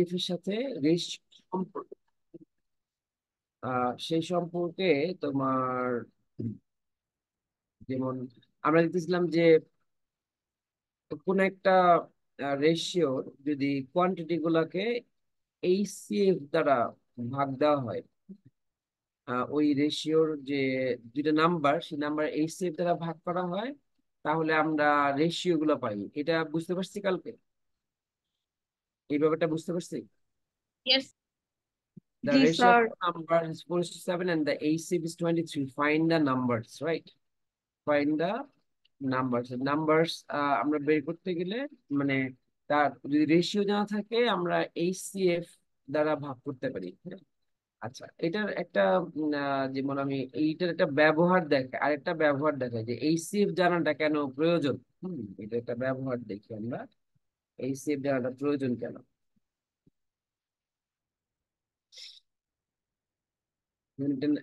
এর সাথে রেস্ট সম্পর্ক সেই সম্পর্কে তোমার যেমন আমরা দেখতেছিলাম যে কোন একটা রেশিওর যদি কোয়ান্টিটি গুলাকে এইচসিএফ দ্বারা ভাগ দেওয়া হয় ওই রেশিওর যে দুইটা নাম্বার সেই নাম্বার এইচসিএফ দ্বারা ভাগ করা হয় তাহলে আমরা রেশিও গুলো পাই এটা বুঝতে পারছি কালকে এই ব্যাপারটা বুঝতে পারছি yes the yes, ratio sir. of number is 4 to 7 and the ACB is 23 find the numbers right find the numbers numbers uh, আমরা বের করতে গেলে মানে তার যদি রেশিও জানা থাকে আমরা এইচসিএফ দ্বারা ভাগ করতে পারি হ্যাঁ? আচ্ছা এটার একটা যেমন আমি এইটার একটা ব্যবহার দেখে আর একটা ব্যবহার দেখায় যে এইচসিএফ জানাটা কেন প্রয়োজন হম এটা একটা ব্যবহার দেখি আমরা এই সেভ দেওয়াটা প্রয়োজন কেন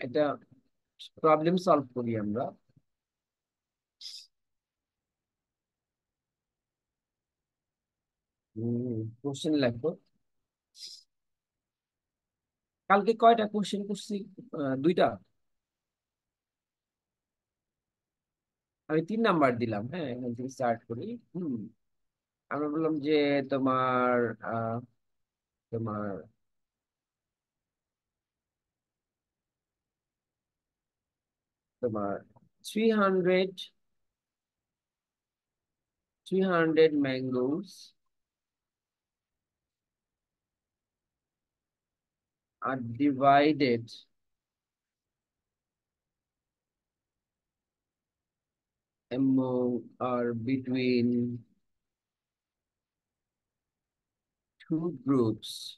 একটা প্রবলেম সলভ করি আমরা কোশ্চেন লাগবো কালকে কয়টা কোশ্চেন করছি দুইটা আমি তিন নাম্বার দিলাম হ্যাঁ এখান থেকে স্টার্ট করি হম আমরা বললাম যে তোমার তোমার তোমার three hundred three hundred mangoes are divided among or between two groups.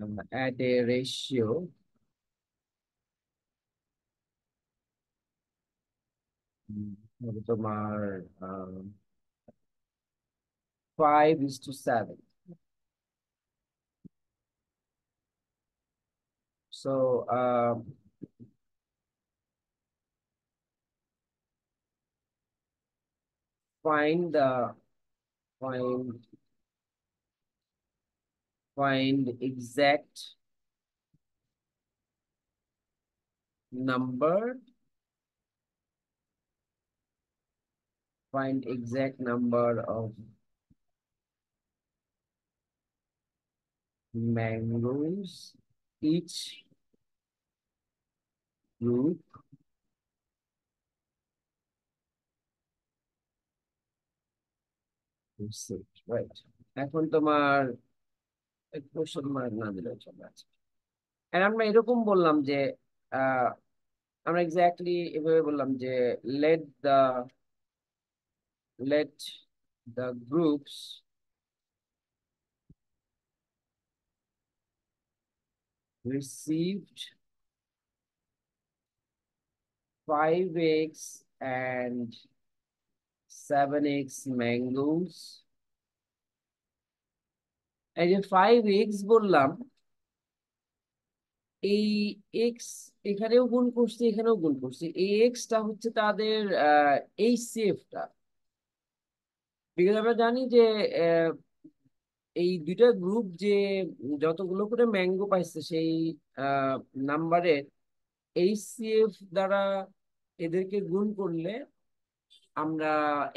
Um, at a ratio some are um, five is to seven. So um, find the find find exact number find exact number of mangroves each group এখন তোমার না চলে আছে আমরা এরকম বললাম যে আমরা এক্স্যাক্টলি এভাবে বললাম যে let the let the groups received 5x and 7x mangoes এই যে 5x বললাম এই এক্স এখানেও গুণ করছি এখানেও গুণ করছি এই এক্সটা হচ্ছে তাদের এই সিএফটা বিকজ আমরা জানি যে এই দুইটা গ্রুপ যে যতগুলো করে ম্যাঙ্গো পাইছে সেই নাম্বারের এইচসিএফ দ্বারা এদেরকে গুণ করলে আমরা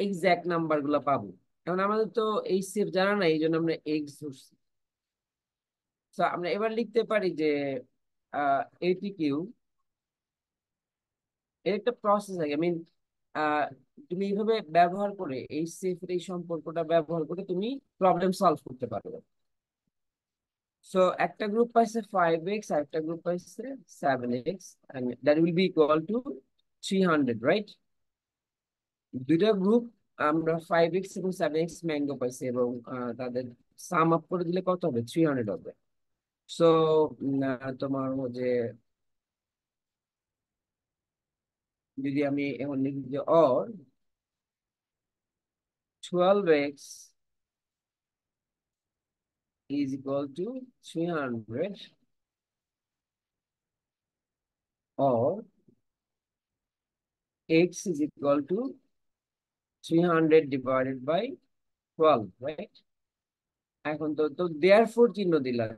এক্স্যাক্ট নাম্বারগুলো পাব কারণ আমাদের তো এই সেফ জানা নাই এই জন্য আমরা এক্স ধরছি তো আমরা এবার লিখতে পারি যে এটি কিউ এর একটা প্রসেস আই মিন তুমি এইভাবে ব্যবহার করে এই সেফের এই সম্পর্কটা ব্যবহার করে তুমি প্রবলেম সলভ করতে পারবে সো একটা গ্রুপ পাইছে ফাইভ এক্স আর একটা গ্রুপ পাইছে seven x that will be equal to three hundred right দুইটা গ্রুপ আমরা ফাইভ এক্স এবং সেভেন এক্স ম্যাঙ্গো পাইছি এবং তাদের সাম আপ করে দিলে কত হবে থ্রি হান্ড্রেড হবে সো তোমার যে যদি আমি এখন লিখি যে or twelve x is is to three hundred or x is equal to 300 divided by 12 right এখন তো তো দেয়ারফোর চিহ্ন দিলাম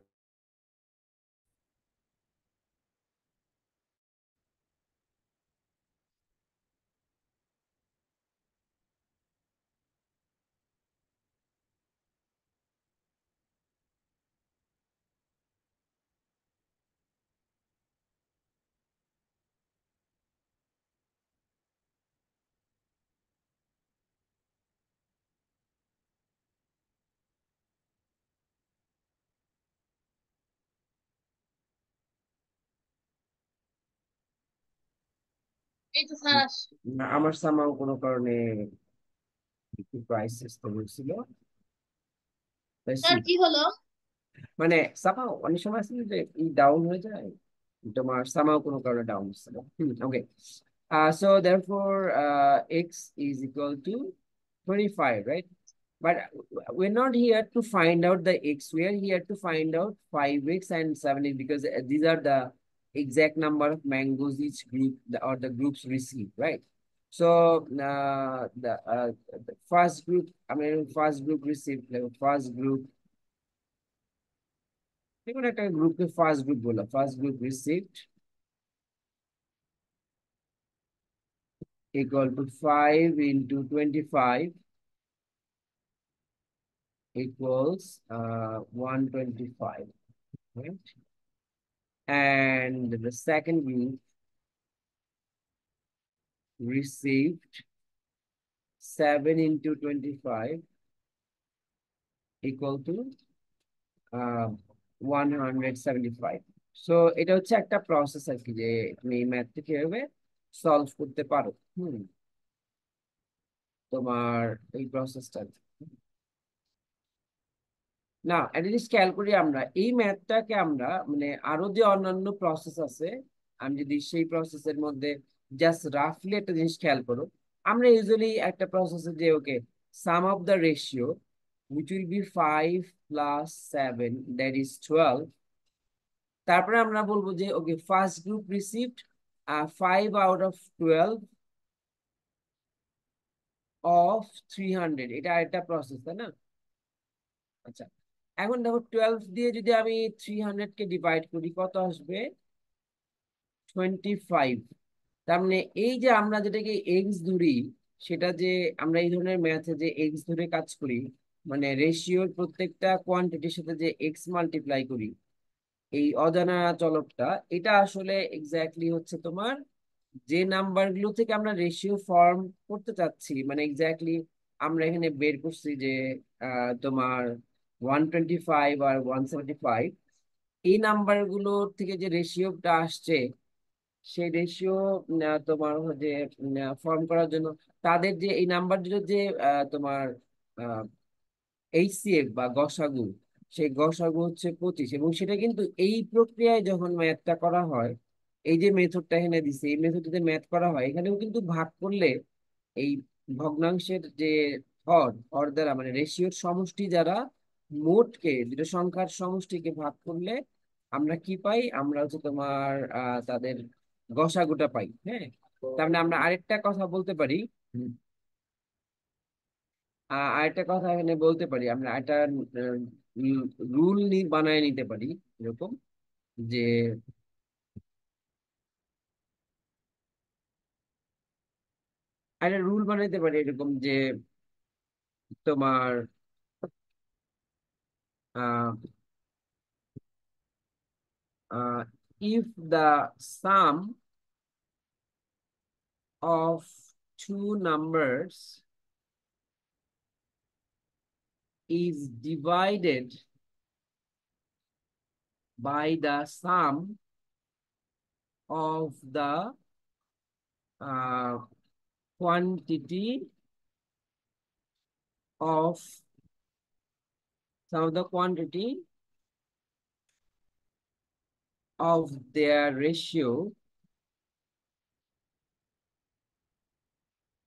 এই তো স্যার না আমার সামাও কোনো কারণে একটু ক্রাইসিস তো হয়েছিল স্যার কি হলো মানে সামাও অনেক সময় আছে যে ই ডাউন হয়ে যায় তোমার সামাও কোনো কারণে ডাউন হচ্ছিল okay so therefore x is equal to 25 right but we're not here to find out the x we are here to find out 5x and 7x because these are the exact number of mangoes each group the, or the groups receive, right? So uh, the, uh, the first group, I mean, first group received, the first group, দেখুন group গ্রুপকে first group. বললাম first group received equal to 5 into 25 equals uh, 125, right? and the second group received 7 into 25 equal to uh, 175. So it will check the process. Me solve put the paro. Hmm. Tomar process time. না একটা খেয়াল করি আমরা এই ম্যাথটাকে আমরা মানে আরো যে অন্যান্য প্রসেস আছে আমি যদি সেই প্রসেসের মধ্যে জাস্ট রাফলি একটা জিনিস খেয়াল করো আমরা ইউজুয়ালি একটা প্রসেসে যে okay sum of the ratio which will be five plus seven that is 12 তারপরে আমরা বলবো যে okay first group received 5 out of 12 of 300 এটা একটা প্রসেস তাই না আচ্ছা এখন দেখো টুয়েলভ দিয়ে যদি আমি থ্রি কে ডিভাইড করি কত আসবে টোয়েন্টি ফাইভ তার মানে এই যে আমরা যেটাকে এক্স ধরি সেটা যে আমরা এই ধরনের ম্যাথে যে এক্স ধরে কাজ করি মানে রেশিওর প্রত্যেকটা কোয়ান্টিটির সাথে যে এক্স মাল্টিপ্লাই করি এই অজানা চলকটা এটা আসলে এক্স্যাক্টলি হচ্ছে তোমার যে নাম্বারগুলো থেকে আমরা রেশিও ফর্ম করতে চাচ্ছি মানে এক্স্যাক্টলি আমরা এখানে বের করছি যে তোমার 125 আর 175 এই নাম্বারগুলো থেকে যে রেশিওটা আসছে সেই রেশিও তোমার যে ফর্ম করার জন্য তাদের যে এই নাম্বার দুটো যে তোমার এইচসিএফ বা গসাগু সেই গসাগু হচ্ছে পঁচিশ এবং সেটা কিন্তু এই প্রক্রিয়ায় যখন ম্যাথটা করা হয় এই যে মেথডটা এখানে দিছে এই মেথডটিতে ম্যাথ করা হয় এখানেও কিন্তু ভাগ করলে এই ভগ্নাংশের যে হর হর দ্বারা মানে রেশিওর সমষ্টি যারা মোটকে দুটো সংখ্যার সমষ্টিকে ভাগ করলে আমরা কি পাই আমরা হচ্ছে তোমার তাদের গসাগুটা পাই হ্যাঁ তার মানে আমরা আরেকটা কথা বলতে পারি আরেকটা কথা এখানে বলতে পারি আমরা একটা রুল বানায় নিতে পারি এরকম যে একটা রুল বানাইতে পারি এরকম যে তোমার uh, uh, if the sum of two numbers is divided by the sum of the uh, quantity of so the quantity of their ratio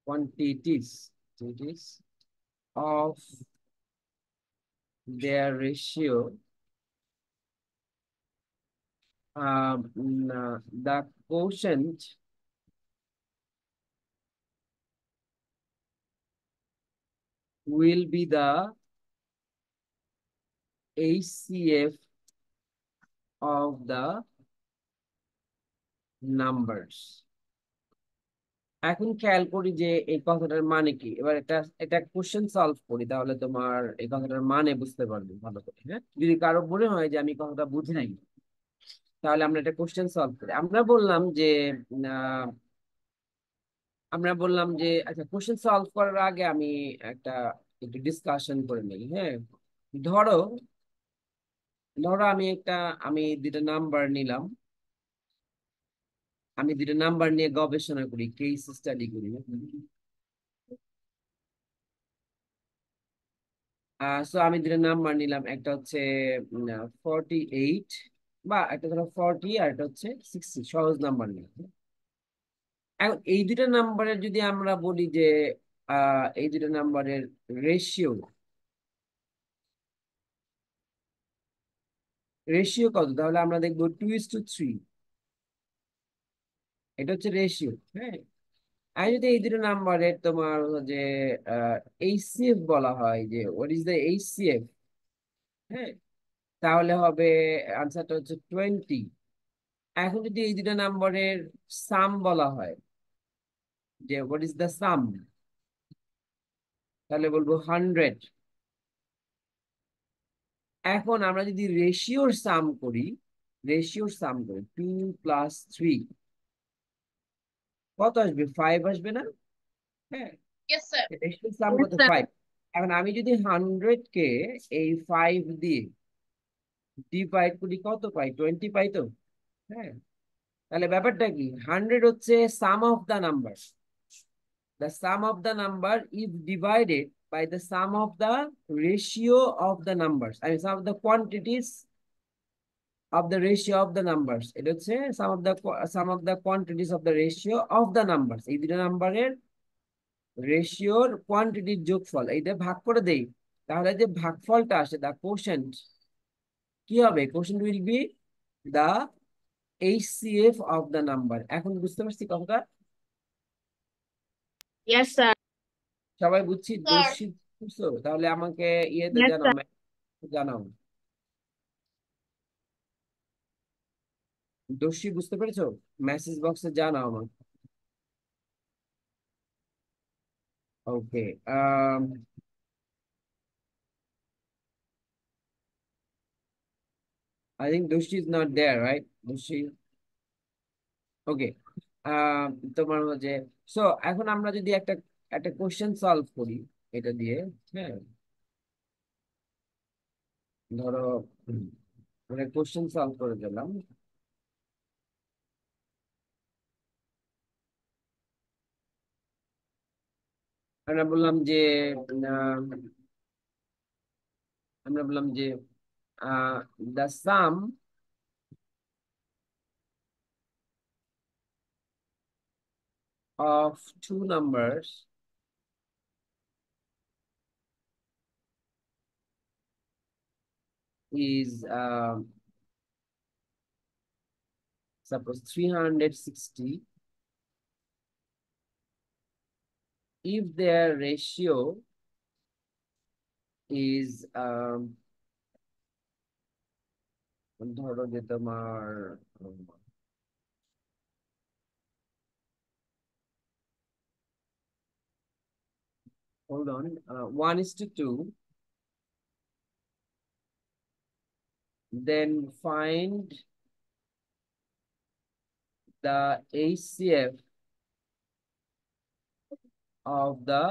quantities quantities of their ratio um, mm, uh, the quotient will be the HCF of the numbers. এখন খেয়াল করি যে এই কথাটার মানে কি এবার এটা এটা কোশ্চেন সলভ করি তাহলে তোমার এই কথাটার মানে বুঝতে পারবে ভালো করে হ্যাঁ যদি কারো মনে হয় যে আমি কথাটা বুঝি নাই তাহলে আমরা এটা কোশ্চেন সলভ করি আমরা বললাম যে আমরা বললাম যে আচ্ছা কোশ্চেন সলভ করার আগে আমি একটা একটু ডিসকাশন করে নিই হ্যাঁ ধরো ধরো আমি একটা আমি দুটা নাম্বার নিলাম আমি দুটা নাম্বার নিয়ে গবেষণা করি কেস স্টাডি করি সো আমি দুটা নাম্বার নিলাম একটা হচ্ছে ফর্টি এইট বা একটা ধরো ফর্টি আর একটা হচ্ছে সিক্সটি সহজ নাম্বার নিলাম এখন এই দুটা নাম্বারের যদি আমরা বলি যে এই দুটা নাম্বারের রেশিও রেশিও কত তাহলে আমরা দেখবো টু ইস টু থ্রি এটা হচ্ছে রেশিও হ্যাঁ আর যদি এই দুটো নাম্বারের তোমার যে এইচসিএফ বলা হয় যে হোয়াট ইজ দ্য এইচসিএফ হ্যাঁ তাহলে হবে আনসারটা হচ্ছে টোয়েন্টি এখন যদি এই দুটো নাম্বারের সাম বলা হয় যে হোয়াট ইজ দ্য সাম তাহলে বলবো হান্ড্রেড এখন আমরা যদি রেশিওর সাম করি রেশিওর সাম করি টু প্লাস থ্রি কত আসবে ফাইভ আসবে না হ্যাঁ? এখন আমি যদি হান্ড্রেড কে এই ফাইভ দিয়ে ডিভাইড করি কত পাই টোয়েন্টি পাই তো হ্যাঁ তাহলে ব্যাপারটা কি হান্ড্রেড হচ্ছে sum of the number the sum of the number if divided by the sum of the ratio of the numbers. I mean, some of the quantities of the ratio of the numbers. It would say some of the some of the quantities of the ratio of the numbers. Either দুটো নাম্বারের রেশিওর কোয়ান্টিটির যোগফল এইটা ভাগ করে দেই তাহলে যে ভাগফলটা আসে দা কোশেন্ট কি হবে quotient will be the HCF of the number এখন বুঝতে পারছি কঙ্কা ইয়েস স্যার সবাই বুঝছি বুঝছো তাহলে আমাকে ইয়েতে জানাও জানাও দোষী বুঝতে পেরেছো মেসেজ বক্সে জানাও আমাকে ওকে আই থিঙ্ক দোষী ইজ নট দেয়ার রাইট দোষী ওকে তোমার হচ্ছে সো এখন আমরা যদি একটা একটা কোশ্চেন সলভ করি এটা দিয়ে হ্যাঁ ধরো মানে কোশ্চেন সলভ করে দিলাম আমরা বললাম যে আমরা বললাম যে the sum of two numbers is uh, suppose 360 if their ratio is um, hold on uh, 1 is to 2 then find the HCF of the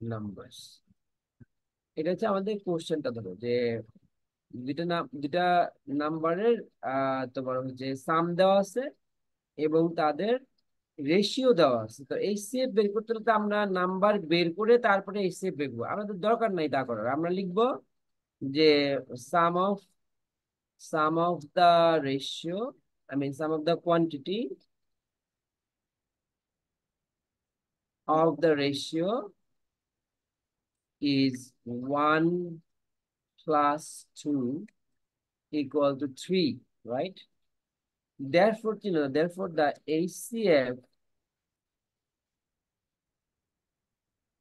numbers. এটা হচ্ছে আমাদের কোশ্চেনটা ধরো যে দুটা দুটা নাম্বারের তোমার হচ্ছে সাম দেওয়া আছে এবং তাদের রেশিও দেওয়া আছে তো এই সেফ বের করতে আমরা নাম্বার বের করে তারপরে এই সেফ বের করবো আমাদের দরকার নাই তা করার আমরা লিখবো The sum of sum of the ratio I mean some of the quantity of the ratio is 1 plus 2 equal to 3 right therefore you know therefore the ACF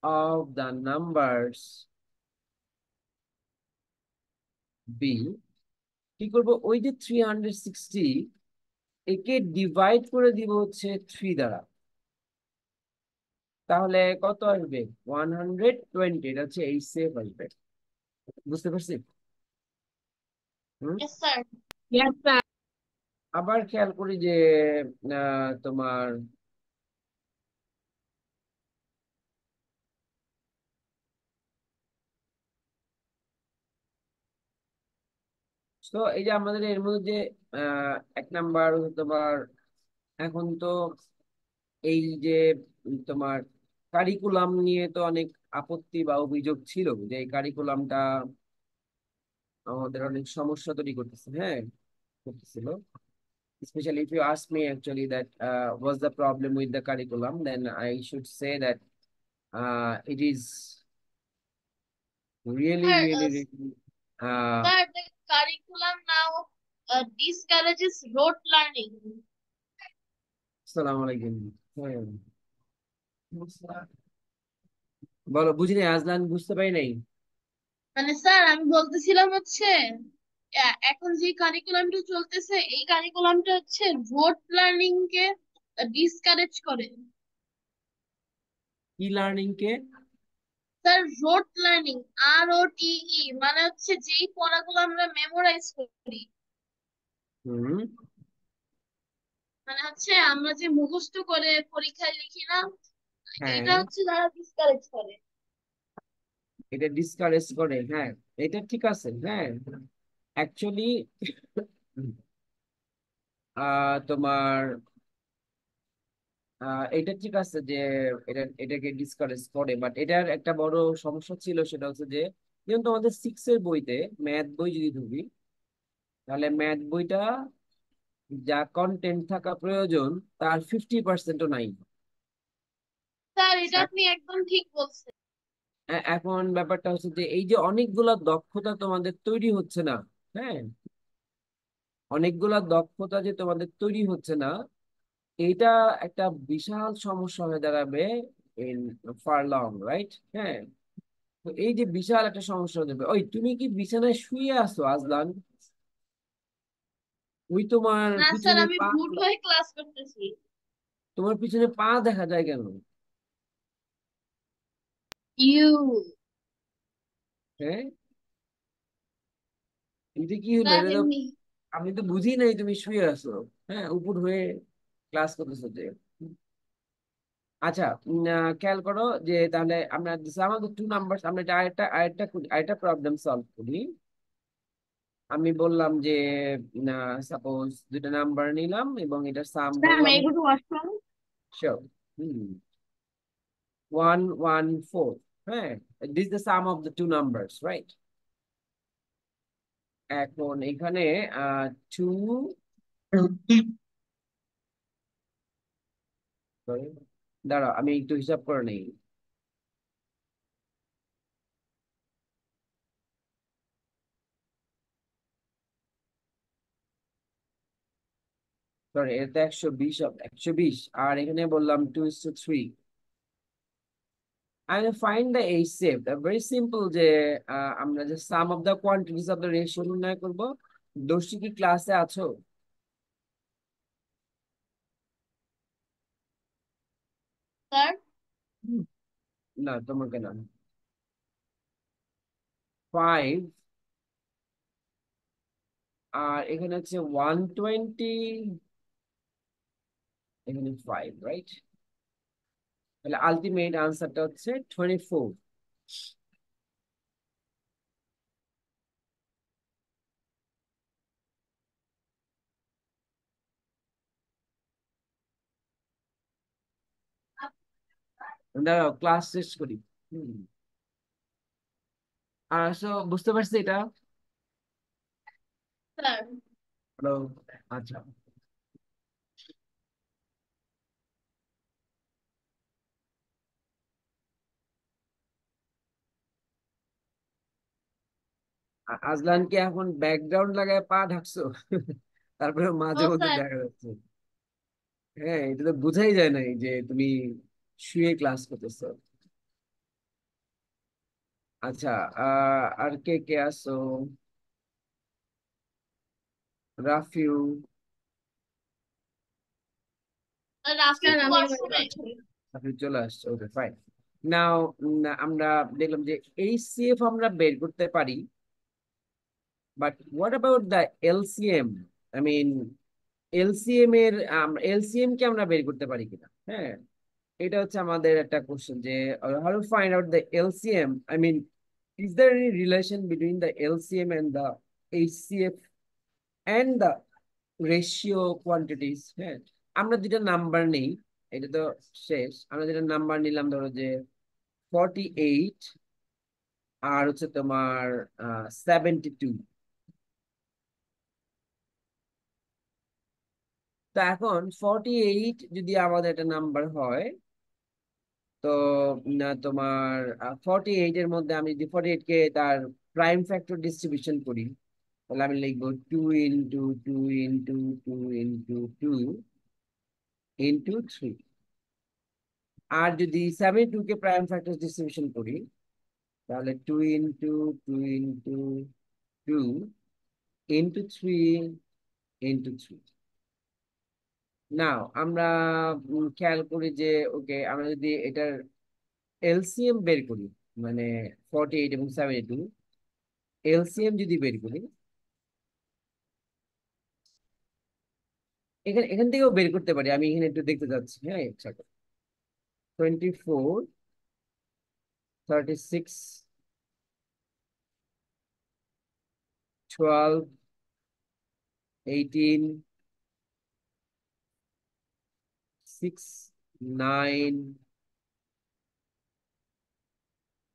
of the numbers বি কি করব ওই যে থ্রি হান্ড্রেড সিক্সটি একে divide করে দিব হচ্ছে দ্বারা তাহলে কত আসবে ওয়ান হান্ড্রেড টোয়েন্টি এটা হচ্ছে এই সেফ আসবে বুঝতে পারছি আবার খেয়াল করি যে তোমার তো এই যে আমাদের এর মধ্যে যে এক নাম্বার তোমার এখন তো এই যে তোমার কারিকুলাম নিয়ে তো অনেক আপত্তি বা অভিযোগ ছিল যে এই কারিকুলামটা আমাদের অনেক সমস্যা তৈরি করতেছে হ্যাঁ করতেছিল specially if you ask me actually that was the problem with the curriculum then I should say that it is really really ah curriculum now uh, discourages rote learning. Assalamu alaikum. বলো আজলান বুঝতে পারি নাই মানে sir আমি বলতেছিলাম হচ্ছে এখন যে কারিকুলামটা চলতেছে এই কারিকুলামটা হচ্ছে রোড লার্নিং কে ডিসকারেজ করে কি লার্নিং কে sir rote learning R O T E মানে হচ্ছে যেই পড়াগুলো আমরা মেমোরাইজ করি মানে হচ্ছে আমরা যে মুখস্ত করে পরীক্ষায় লিখি না হ্যাঁ। এটা হচ্ছে তারা ডিসকারেজ করে এটা ডিসকারেজ করে হ্যাঁ এটা ঠিক আছে হ্যাঁ অ্যাকচুয়ালি তোমার এটা ঠিক আছে যে এটা এটাকে ডিসকারেজ করে বাট এটার একটা বড় সমস্যা ছিল সেটা হচ্ছে যে যেমন তোমাদের সিক্স এর বইতে ম্যাথ বই যদি ঢুকি তাহলে ম্যাথ বইটা যা কন্টেন্ট থাকা প্রয়োজন তার ফিফটি পার্সেন্টও নাই আপনি ঠিক বলছেন এখন ব্যাপারটা হচ্ছে যে এই যে অনেকগুলা দক্ষতা তোমাদের তৈরি হচ্ছে না হ্যাঁ অনেকগুলা দক্ষতা যে তোমাদের তৈরি হচ্ছে না এটা একটা বিশাল সমস্যা হয়ে দাঁড়াবে ইন ফার লং রাইট হ্যাঁ তো এই যে বিশাল একটা সমস্যা হয়ে যাবে ওই তুমি কি বিছানায় শুয়ে আছো আজলান ওই তোমার পিছনে তোমার পিছনে পা দেখা যায় কেন ইউ হ্যাঁ এটা কি হলো আমি তো বুঝি নাই তুমি শুয়ে আছো হ্যাঁ উপর হয়ে ক্লাস করতেছো যে আচ্ছা খেয়াল করো যে তাহলে আমরা আমাদের টু নাম্বার আমরা এটা আরেকটা আরেকটা আরেকটা প্রবলেম সলভ করি আমি বললাম যে সাপোজ দুটো নাম্বার নিলাম এবং এটা সাম ওয়ান ওয়ান ফোর হ্যাঁ this the sum of the two numbers right এখন এখানে টু দাঁড়া আমি একটু হিসাব করে নেই সরি এটা একশো বিশ একশো বিশ আর এখানে বললাম two is two three I will find the H shape. The very simple যে আমরা যে sum of the quantities of the ratio নির্ণয় করব দোষী কি ক্লাসে আছো স্যার না তোমাকে না ফাইভ আর এখানে হচ্ছে ওয়ান টোয়েন্টি এখানে ফাইভ রাইট তাহলে আলটিমেট আনসারটা হচ্ছে টোয়েন্টি ফোর ক্লাস শেষ করি বুঝতে পারছি এটা হ্যাঁ। আচ্ছা আজলান কি এখন ব্যাকগ্রাউন্ড লাগায় পা ঢাকছো তারপরে মাঝে মধ্যে হ্যাঁ। দেখা যাচ্ছে হ্যাঁ এটা তো বোঝাই যায় নাই যে তুমি শুয়ে ক্লাস করতেছ আচ্ছা আর কে কে আসো রাফিউ আমরা দেখলাম যে আমরা বের করতে পারি but the LCM I mean LCM এর এলসিএম কে আমরা বের করতে পারি কিনা হ্যাঁ এটা হচ্ছে আমাদের একটা কোশ্চেন যে how to find out the LCM I mean is there any relation between the LCM and the HCF and the ratio quantities হ্যাঁ আমরা দুটো নাম্বার নেই এটা তো শেষ আমরা যেটা নাম্বার নিলাম ধরো যে ফর্টি এইট আর হচ্ছে তোমার সেভেন্টি uh, টু তো এখন ফর্টি এইট যদি আমাদের একটা নাম্বার হয় তো তোমার ফর্টি এইট এর মধ্যে আমি যদি ফর্টি এইট কে তার প্রাইম ফ্যাক্টর ডিস্ট্রিবিউশন করি তাহলে আমি লিখবো two into two into two into two into three আর যদি সেভেন টু কে প্রাইম ফ্যাক্টর ডিস্ট্রিবিউশন করি তাহলে two into two into two into three into three now আমরা খেয়াল করি যে ওকে আমরা যদি এটার এলসিএম বের করি মানে ফর্টি এইট এবং সেভেন্টি টু এলসিএম যদি বের করি এখানে এখান থেকেও বের করতে পারি আমি এখানে একটু দেখতে যাচ্ছি হ্যাঁ ইচ্ছা করে twenty four thirty six twelve eighteen six nine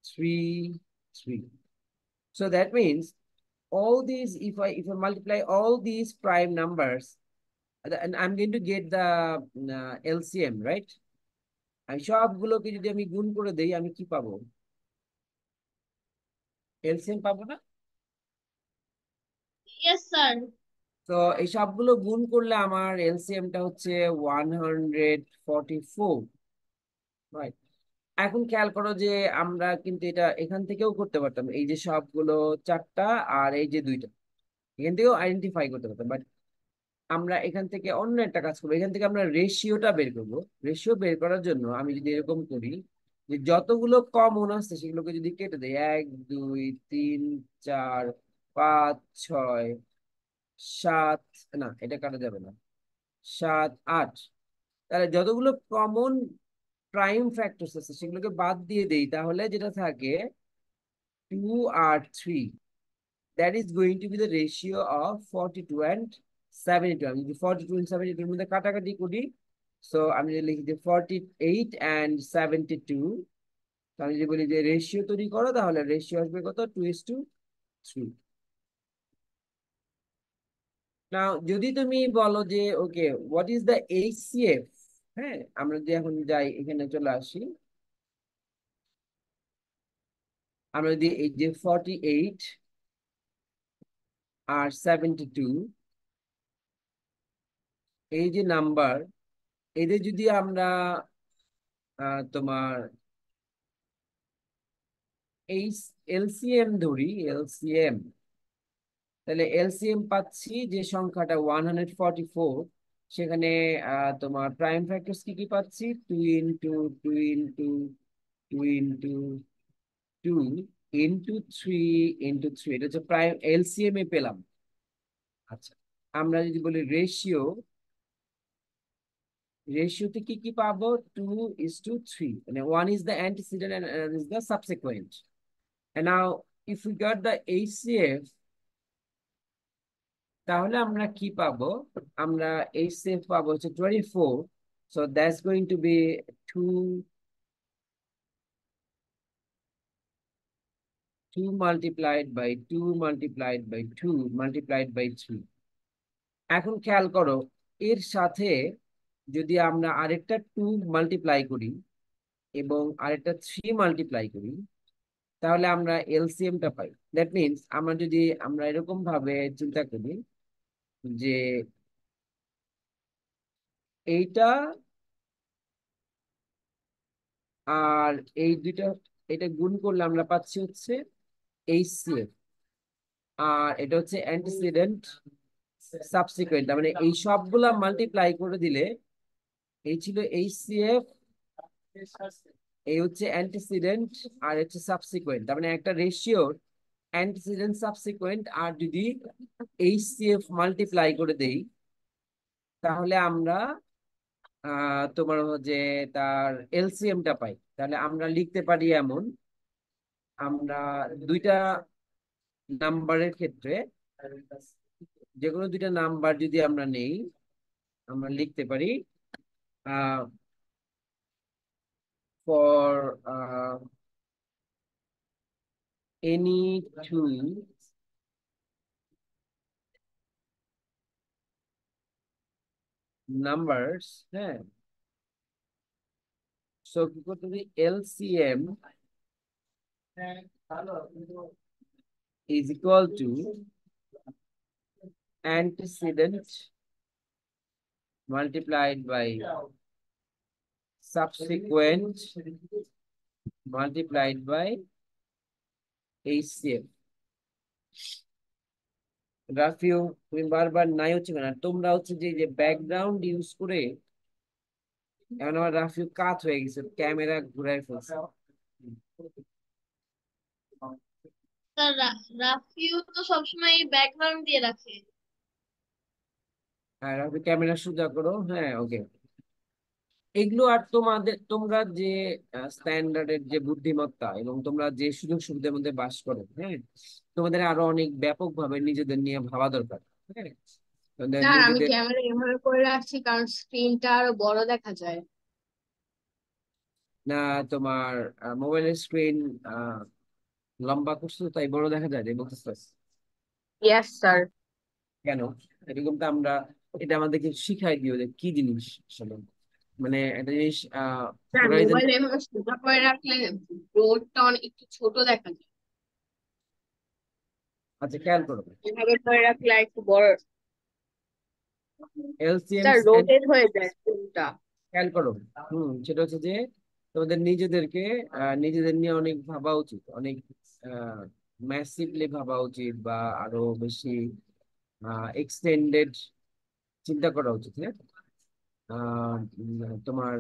three three. So that means all these, if I if I multiply all these prime numbers, and I'm going to get the uh, LCM, right? shop সবগুলোকে যদি আমি গুণ করে দেই আমি কি পাবো LCM পাবো না yes sir তো এই সবগুলো গুণ করলে আমার এলসিএমটা হচ্ছে ওয়ান হান্ড্রেড ফোর এখন খেয়াল করো যে আমরা কিন্তু এটা এখান থেকেও করতে পারতাম এই যে সবগুলো চারটা আর এই যে দুইটা এখান থেকেও আইডেন্টিফাই করতে পারতাম বাট আমরা এখান থেকে অন্য একটা কাজ করবো এখান থেকে আমরা রেশিওটা বের করবো রেশিও বের করার জন্য আমি যদি এরকম করি যে যতগুলো কমন আসছে সেগুলোকে যদি কেটে দেয় এক দুই তিন চার পাঁচ ছয় সাত না এটা কাটা যাবে না সাত আট তাহলে যতগুলো কমন প্রাইম ফ্যাক্টরস আছে সেগুলোকে বাদ দিয়ে দেই তাহলে যেটা থাকে টু আর three that is going to be the ratio of forty two and seventy two আমি যদি ফর্টি টু অ্যান্ড সেভেন্টি টুর মধ্যে কাটাকাটি করি সো আমি যদি লিখি যে forty eight and seventy two আমি যদি বলি যে রেশিও তৈরি করো তাহলে রেশিও আসবে কত two is two three now যদি তুমি বলো যে okay what is the HCF হ্যাঁ আমরা যদি এখন যাই এখানে চলে আসি আমরা যদি এই যে ফর্টি এইট আর সেভেন্টি টু এই যে নাম্বার এদের যদি আমরা তোমার এই এলসিএম ধরি এলসিএম তাহলে এলসিএম পাচ্ছি যে সংখ্যাটা ওয়ান হান্ড্রেড ফর্টি ফোর সেখানে তোমার প্রাইম ফ্যাক্টরস কি কি পাচ্ছি two into two into two into two into three into three এটা হচ্ছে প্রাইম এলসিএম এ পেলাম আচ্ছা আমরা যদি বলি রেশিও রেশিওতে কি কি পাবো টু ইস টু থ্রি মানে one is the antecedent is the subsequent And now, if we got the ACF, তাহলে আমরা কি পাবো আমরা এইচসিএফ পাবো হচ্ছে twenty four so that's going to be two two multiplied by two multiplied by two multiplied by three এখন খেয়াল করো এর সাথে যদি আমরা আরেকটা টু মাল্টিপ্লাই করি এবং আরেকটা থ্রি মাল্টিপ্লাই করি তাহলে আমরা এলসিএমটা পাই দ্যাট মিনস আমরা যদি আমরা এরকম ভাবে চিন্তা করি যে এইটা আর এই দুইটা এটা গুণ করলে আমরা পাচ্ছি হচ্ছে এইচসিএফ আর এটা হচ্ছে অ্যান্টিসিডেন্ট সাবসিকুয়েন্ট মানে এই সবগুলা মাল্টিপ্লাই করে দিলে এই ছিল এইচসিএফ এই হচ্ছে অ্যান্টিসিডেন্ট আর হচ্ছে সাবসিকুয়েন্ট তার মানে একটা রেশিওর antecedent subsequent আর যদি HCF মাল্টিপ্লাই করে দেই তাহলে আমরা তোমার হচ্ছে তার টা পাই তাহলে আমরা লিখতে পারি এমন আমরা দুইটা নাম্বারের ক্ষেত্রে যে কোনো দুইটা নাম্বার যদি আমরা নেই আমরা লিখতে পারি ফর any two numbers হ্যাঁ সো কি করতে হবে LCM is equal to antecedent multiplied by subsequent multiplied by HCl রাফিও তুমি বারবার নাই হচ্ছে না তোমরা হচ্ছে যে যে ব্যাকগ্রাউন্ড ইউজ করে এখন আমার রাফিও কাত হয়ে গেছে ক্যামেরা ঘুরাই ফেলছে রাফিও তো সবসময় ব্যাকগ্রাউন্ড দিয়ে রাখে হ্যাঁ রাফিও ক্যামেরা সুজা করো হ্যাঁ ওকে এগুলো আর তোমাদের তোমরা যে স্ট্যান্ডার্ডের যে বুদ্ধিমত্তা এবং তোমরা যে সুযোগ সুবিধার মধ্যে বাস করো হ্যাঁ তোমাদের আরো অনেক ব্যাপকভাবে নিজেদের নিয়ে ভাবা দরকার হ্যাঁ স্যার আমি ক্যামেরা এভাবে করে রাখছি কারণ স্ক্রিনটা আরো বড় দেখা যায় না তোমার মোবাইলের স্ক্রিন লম্বা করছো তাই বড় দেখা যায় তাই বলতেছো ইয়েস স্যার কেন এরকম তো আমরা এটা আমাদেরকে শিখাই দিও যে কি জিনিস আসলে মানে একটা জিনিস মোবাইল হ্যাঁ, এভাবে ছোট দেখা যায় আচ্ছা খেয়াল খেয়াল করো সেটা হচ্ছে যে তোমাদের নিজেদেরকে নিজেদের নিয়ে অনেক ভাবা উচিত অনেক ভাবা উচিত বা আরো বেশি এক্সটেন্ডেড চিন্তা করা উচিত হ্যাঁ তোমার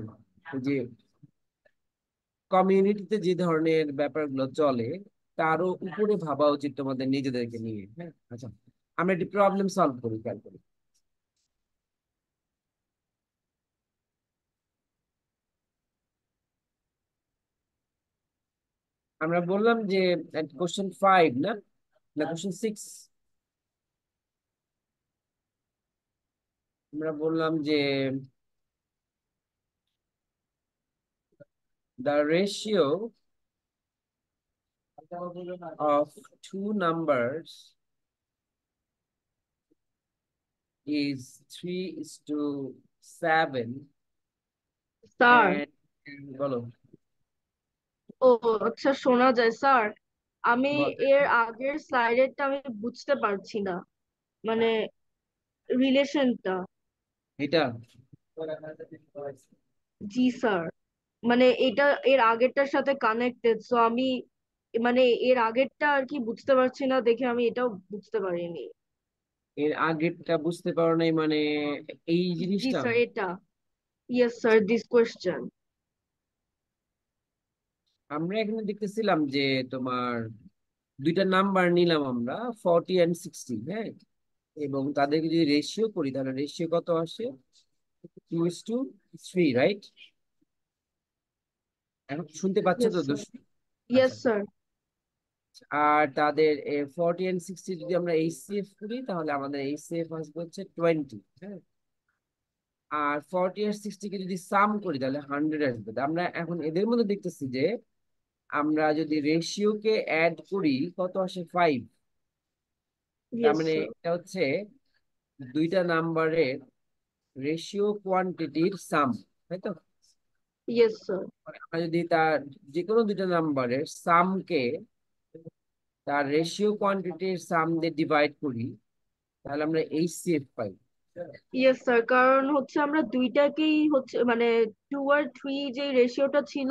যে কমিউনিটিতে যে ধরনের ব্যাপারগুলো চলে তারও উপরে ভাবা উচিত তোমাদের নিজেদেরকে নিয়ে হ্যাঁ আচ্ছা আমরা একটি প্রবলেম সলভ করি খেয়াল করি আমরা বললাম যে কোশ্চেন ফাইভ না না কোশ্চেন সিক্স আমরা বললাম যে the ratio of two numbers is three is to 7. Sir বলো আচ্ছা শোনা যায় স্যার আমি এর আগের স্লাইডেরটা আমি বুঝতে পারছি না মানে রিলেশনটা এটা জি স্যার মানে এটা এর আগেরটার সাথে কানেক্টেড সো আমি মানে এর আগেরটা আর কি বুঝতে পারছি না দেখে আমি এটাও বুঝতে পারিনি এর আগেরটা বুঝতে পারো নাই মানে এই জি জিনিসটা স্যার এটা ইয়েস স্যার দিস কোয়েশ্চেন আমরা এখানে দেখতেছিলাম যে তোমার দুইটা নাম্বার নিলাম আমরা ফর্টি অ্যান্ড সিক্সটি হ্যাঁ এবং তাদেরকে যদি রেশিও করি তাহলে রেশিও কত আসে two is two three right এখন শুনতে পাচ্ছ তো ইয়েস স্যার আচ্ছা। আর তাদের ফর্টি এন্ড সিক্সটি যদি আমরা এইচসিএফ করি তাহলে আমাদের এইচসিএফ আসবে হচ্ছে টোয়েন্টি হ্যাঁ আর ফর্টি আর কে যদি সাম করি তাহলে হান্ড্রেড আসবে আমরা এখন এদের মধ্যে দেখতেছি যে আমরা যদি রেশিওকে অ্যাড করি কত আসে ফাইভ তার মানে এটা হচ্ছে দুইটা নাম্বারের রেশিও কোয়ান্টিটির সাম তাই তো ইয়েস স্যার আমরা যদি তার যে কোনো দুটো নাম্বারের সামকে তার রেশিও কোয়ান্টিটির সাম দিয়ে ডিভাইড করি তাহলে আমরা এইচসিএফ পাই ইয়েস স্যার কারণ হচ্ছে আমরা দুইটাকেই হচ্ছে মানে টু আর থ্রি যে রেশিওটা ছিল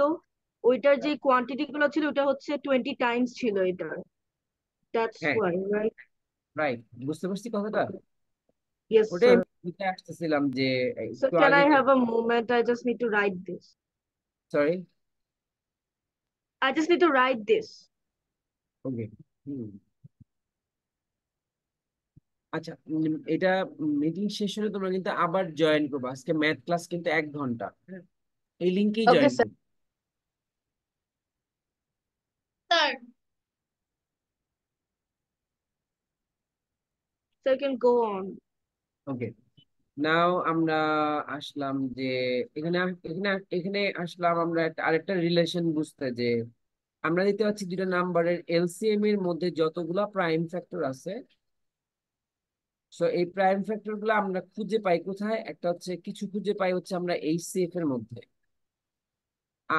ওইটার যে কোয়ান্টিটি গুলো ছিল ওটা হচ্ছে টোয়েন্টি টাইমস ছিল এটা দ্যাটস হ্যাঁ রাইট রাইট বুঝতে পারছি কথাটা ইয়েস স্যার বুঝতে আসতেছিলাম যে So can I have a moment? I just need to write this. Sorry? I just need to write this. Okay. হুম আচ্ছা এটা মিটিং শেষ হলে তোমরা কিন্তু আবার জয়েন করবে আজকে ম্যাথ ক্লাস কিন্তু এক ঘন্টা এই লিঙ্কেই জয়েন করবে sir So you can go on. Okay. Now আমরা আসলাম যে এখানে এখানে এখানে আসলাম আমরা আরেকটা রিলেশন বুঝতে যে আমরা দেখতে পাচ্ছি দুটো নাম্বারের এলসিএম এর মধ্যে যতগুলা প্রাইম ফ্যাক্টর আছে সো এই প্রাইম ফ্যাক্টর গুলো আমরা খুঁজে পাই কোথায় একটা হচ্ছে কিছু খুঁজে পাই হচ্ছে আমরা এইচসিএফ এর মধ্যে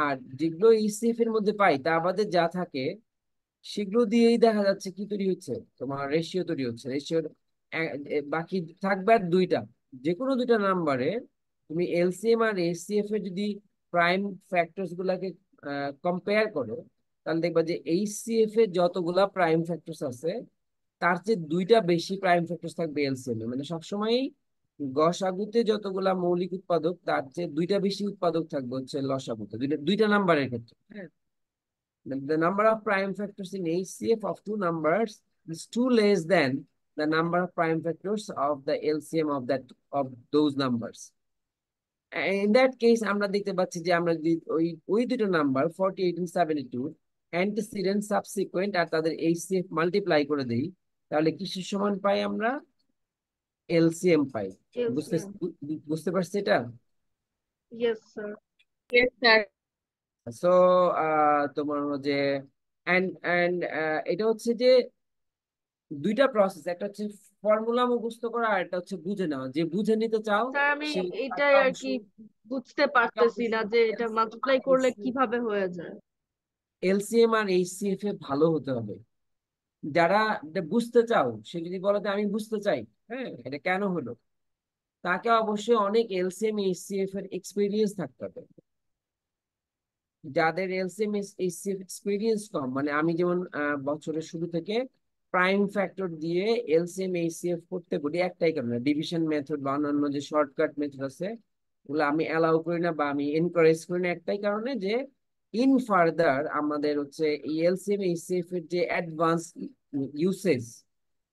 আর যেগুলো এইচসিএফ এর মধ্যে পাই তা আমাদের যা থাকে সেগুলো দিয়েই দেখা যাচ্ছে কি তৈরি হচ্ছে তোমার রেশিও তৈরি হচ্ছে রেশিওর বাকি থাকবে আর দুইটা যে কোনো দুইটা নাম্বারে তুমি এলসিএম আর এইচসিএফ এর যদি প্রাইম ফ্যাক্টরস গুলাকে কম্পেয়ার করো তাহলে দেখবা যে এইচসিএফ এর যতগুলা প্রাইম ফ্যাক্টরস আছে তার চেয়ে দুইটা বেশি প্রাইম ফ্যাক্টরস থাকবে এলসিএম এ মানে সবসময় গসাগুতে যতগুলা মৌলিক উৎপাদক তার চেয়ে দুইটা বেশি উৎপাদক থাকবে হচ্ছে লসাগুতে দুইটা দুইটা নাম্বারের ক্ষেত্রে হ্যাঁ number of prime prime factors HCF HCF two numbers numbers is two less the number of prime factors of the LCM of that of those numbers. In that case, আমরা দেখতে পাচ্ছি যে আমরা যদি ওই ওই দুটো number forty eight seventy two antecedent subsequent আর তাদের এইচসিএফ মাল্টিপ্লাই করে দেই তাহলে কিসের সমান পাই আমরা এলসিএম পাই বুঝতে বুঝতে পারছি এটা yes sir yes sir so তোমার যে এন্ড এন্ড এটা হচ্ছে যে দুইটা প্রসেস একটা হচ্ছে ফর্মুলা মুখস্থ করা আর একটা হচ্ছে বুঝে নেওয়া যে বুঝে নিতে চাও আমি এটাই আর কি বুঝতে পারতেছি না যে এটা মাল্টিপ্লাই করলে কিভাবে হয়ে যায় এলসিএম আর এইচসিএফ এ ভালো হতে হবে যারা বুঝতে চাও সে যদি বলো যে আমি বুঝতে চাই হ্যাঁ এটা কেন হলো তাকে অবশ্যই অনেক এলসিএম এইচসিএফ এর এক্সপিরিয়েন্স থাকতে হবে যাদের এলসিএম এইচসিএফ এক্সপিরিয়েন্স কম মানে আমি যেমন বছরের শুরু থেকে প্রাইম ফ্যাক্টর দিয়ে এলসিএম এইচসিএফ করতে করি একটাই কারণে ডিভিশন মেথড বা অন্যান্য যে শর্টকাট মেথড আছে ওগুলো আমি অ্যালাউ করি না বা আমি এনকারেজ করি না একটাই কারণে যে ইন ফার্দার আমাদের হচ্ছে এই এলসিএম এইচসিএফ এর যে অ্যাডভান্স ইউসেজ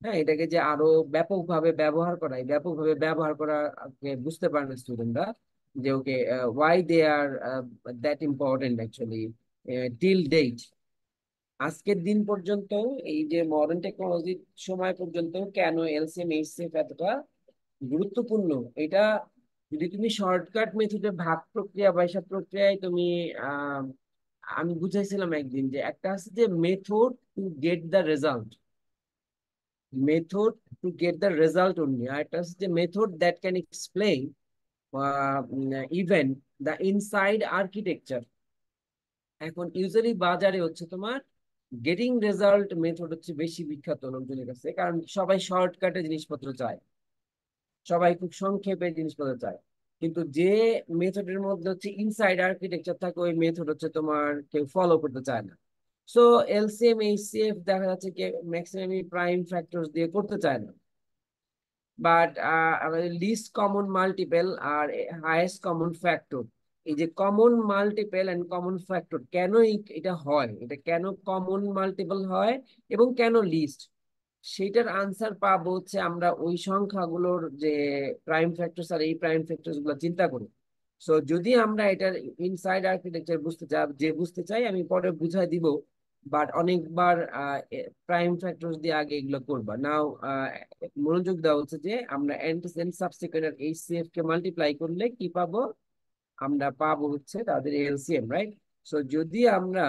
হ্যাঁ এটাকে যে আরো ব্যাপকভাবে ব্যবহার করা ব্যাপকভাবে ব্যবহার করা বুঝতে পারে না স্টুডেন্টরা যে okay why they are that important actually till date আজকের দিন পর্যন্ত এই যে মডার্ন টেকনোলজির সময় পর্যন্ত কেন এলসিএম এইচসিএফ এতটা গুরুত্বপূর্ণ এটা যদি তুমি শর্টকাট মেথডে ভাগ প্রক্রিয়া বা হিসাব প্রক্রিয়ায় তুমি আমি বুঝাইছিলাম একদিন যে একটা আছে যে method to get the result method to get the result only আর একটা আছে যে method that can explain even the inside architecture এখন ইউজারি বাজারে হচ্ছে তোমার গেটিং রেজাল্ট মেথড হচ্ছে বেশি বিখ্যাত লোকজনের কাছে কারণ সবাই শর্টকাটে জিনিসপত্র চায় সবাই খুব সংক্ষেপে জিনিসপত্র চায় কিন্তু যে মেথডের মধ্যে হচ্ছে ইনসাইড আর্কিটেকচার থাকে ওই মেথড হচ্ছে তোমার কেউ ফলো করতে চায় না সো এলসিএম এইচসিএফ দেখা যাচ্ছে কে ম্যাক্সিমাম প্রাইম ফ্যাক্টর দিয়ে করতে চায় না বাট আমাদের লিস্ট কমন মাল্টিপেল আর হায়েস্ট কমন ফ্যাক্টর এই যে common multiple and common factor কেন এটা হয় এটা কেন কমন মাল্টিপল হয় এবং কেন লিস্ট সেটার আনসার পাবো হচ্ছে আমরা ওই সংখ্যাগুলোর যে প্রাইম ফ্যাক্টরস আর এই প্রাইম ফ্যাক্টরস গুলো চিন্তা করি সো যদি আমরা এটার ইনসাইড আর্কিটেকচার বুঝতে যা যে বুঝতে চাই আমি পরে বুঝাই দিব বাট অনেকবার প্রাইম ফ্যাক্টরস দিয়ে আগে এগুলো করবা নাও মনোযোগ দেওয়া হচ্ছে যে আমরা অ্যান্টিসেন্ট সাবসিকুয়েন্ট আর এইচসিএফ কে মাল্টিপ্লাই করলে কি পাবো আমরা পাবো হচ্ছে তাদের এলসিএম রাইট সো যদি আমরা